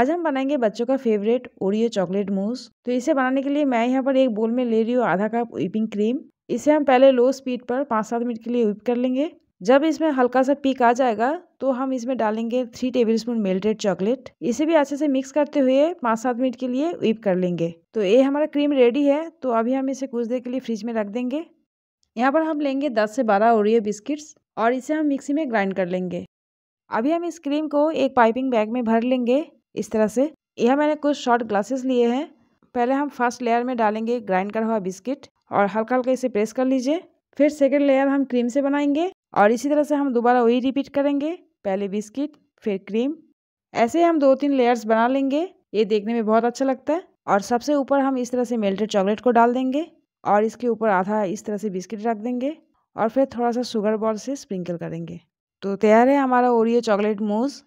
आज हम बनाएंगे बच्चों का फेवरेट ओरियो चॉकलेट मूस तो इसे बनाने के लिए मैं यहाँ पर एक बोल में ले रही हूँ आधा कप व्हीपिंग क्रीम इसे हम पहले लो स्पीड पर पाँच सात मिनट के लिए व्हीप कर लेंगे जब इसमें हल्का सा पीक आ जाएगा तो हम इसमें डालेंगे three tablespoon melted chocolate इसे भी अच्छे से मिक्स करते हुए पाँच सात मिनट के लिए व्हीप कर लेंगे तो ये हमारा क्रीम रेडी है तो अभी हम इसे कुछ देर के लिए फ्रिज में रख देंगे यहाँ पर हम लेंगे दस से बारह ओरियो बिस्किट्स और इसे हम मिक्सी में ग्राइंड कर लेंगे अभी हम इस क्रीम को एक पाइपिंग बैग में भर लेंगे इस तरह से यह मैंने कुछ शॉर्ट ग्लासेस लिए हैं पहले हम फर्स्ट लेयर में डालेंगे ग्राइंड करा हुआ बिस्किट और हल्का हल्का इसे प्रेस कर लीजिए फिर सेकेंड लेयर हम क्रीम से बनाएंगे और इसी तरह से हम दोबारा वही रिपीट करेंगे पहले बिस्किट फिर क्रीम ऐसे हम दो तीन लेयर्स बना लेंगे ये देखने में बहुत अच्छा लगता है और सबसे ऊपर हम इस तरह से मेल्टेड चॉकलेट को डाल देंगे और इसके ऊपर आधा इस तरह से बिस्किट रख देंगे और फिर थोड़ा सा शुगर बॉल से स्प्रिंकल करेंगे तो तैयार है हमारा ओरियो चॉकलेट मूस